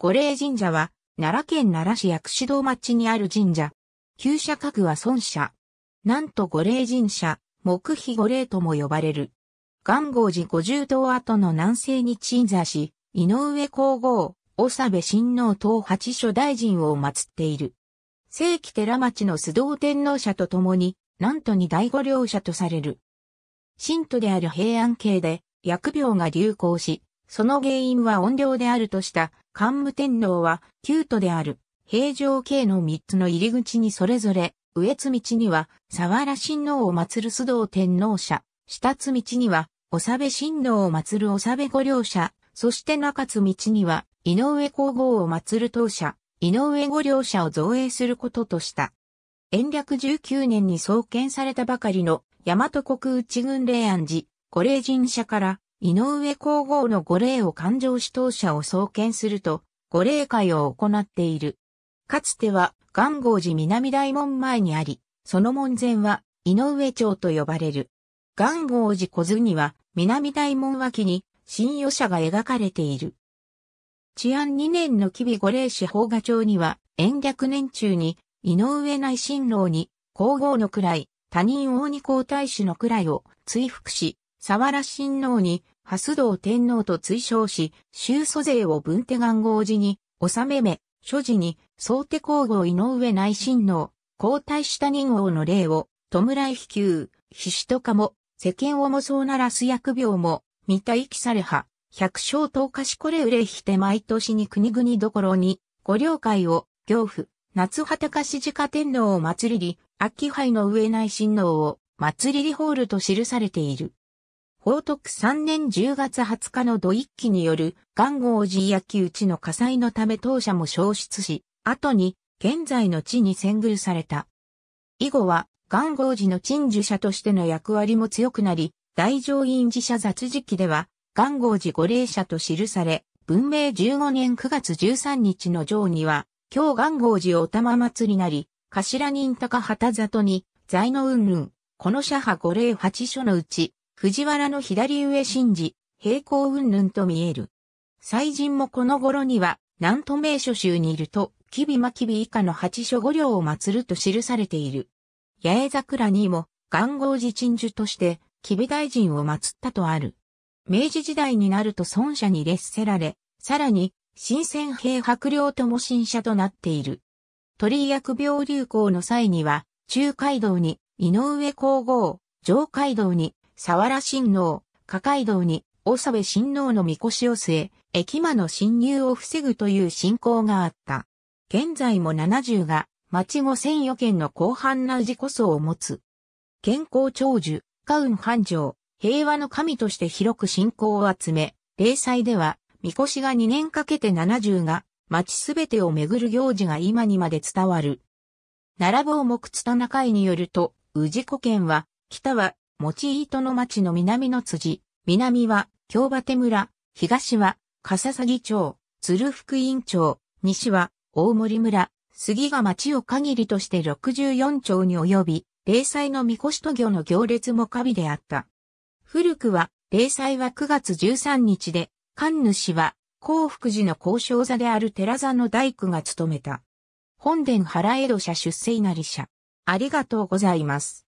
五霊神社は、奈良県奈良市薬師堂町にある神社。旧社格は孫社。なんと五霊神社、木碑五霊とも呼ばれる。元号寺五十堂跡の南西に鎮座し、井上皇后、長部親王等八所大臣を祀っている。正規寺町の須藤天皇社と共に、なんとに第五領社とされる。神徒である平安系で、薬病が流行し、その原因は怨霊であるとした桓武天皇は、旧都である、平城京の三つの入り口にそれぞれ、上津道には、沢原親王を祀る須藤天皇社、下津道には、長部親王を祀る長部御領社、そして中津道には、井上皇后を祀る当社、井上御領社を造営することとした。延暦19年に創建されたばかりの、大和国内軍霊安寺、御霊神社から、井上皇后の御霊を勘定指導者を創建すると、御霊会を行っている。かつては、元号寺南大門前にあり、その門前は、井上町と呼ばれる。元号寺小津には、南大門脇に、新与社が描かれている。治安2年の吉備御霊師法画町には、延暦年中に、井上内親王に、皇后の位、他人王二皇太子の位を追服し、沢良親王に、蓮道天皇と追称し、州祖税を文手願号寺に、納めめ、所持に、総手皇后井上内親王、皇太子他人王の例を、弔い飛球、必死とかも、世間をもそうならす薬病も、見た生きされは、百姓等かしこれうれひて毎年に国々どころに、ご領会を、行府、夏畑かしじか天皇を祭りり、秋杯の上内親王を、祭りりホールと記されている。宝徳3年10月20日の土一揆による元号寺焼き打ちの火災のため当社も消失し、後に現在の地に遷宮された。以後は元号寺の鎮守者としての役割も強くなり、大乗院寺社雑事記では元号寺五霊者と記され、文明15年9月13日の上には、今日元号寺お玉祭りなり、頭人高畑里に、在の云々、この社派五霊八所のうち、藤原の左上神事、平行云々と見える。祭神もこの頃には、南都名所州にいると、吉備真備以下の八所五領を祀ると記されている。八重桜にも、元号寺鎮守として、吉備大臣を祀ったとある。明治時代になると孫者に列せられ、さらに、新鮮兵白領とも新社となっている。鳥居薬病流行の際には、中海道に、井上皇后、上海道に、沢原親王、加海道に、大沢部親王の御腰を据え、駅間の侵入を防ぐという信仰があった。現在も70が、町後千余県の広範な氏こそを持つ。健康長寿、カウン繁盛、平和の神として広く信仰を集め、例祭では、御腰が2年かけて70が、町すべてを巡る行事が今にまで伝わる。ぼう坊木津田中井によると、宇治古県は、北は持糸の町の南の辻、南は京馬手村、東は笠崎町、鶴福院町、西は大森村、杉が町を限りとして64町に及び、霊祭の御越と行の行列も神であった。古くは、霊祭は9月13日で、神主は、幸福寺の交渉座である寺座の大工が務めた。本殿原江戸社出世稲荷社。ありがとうございます。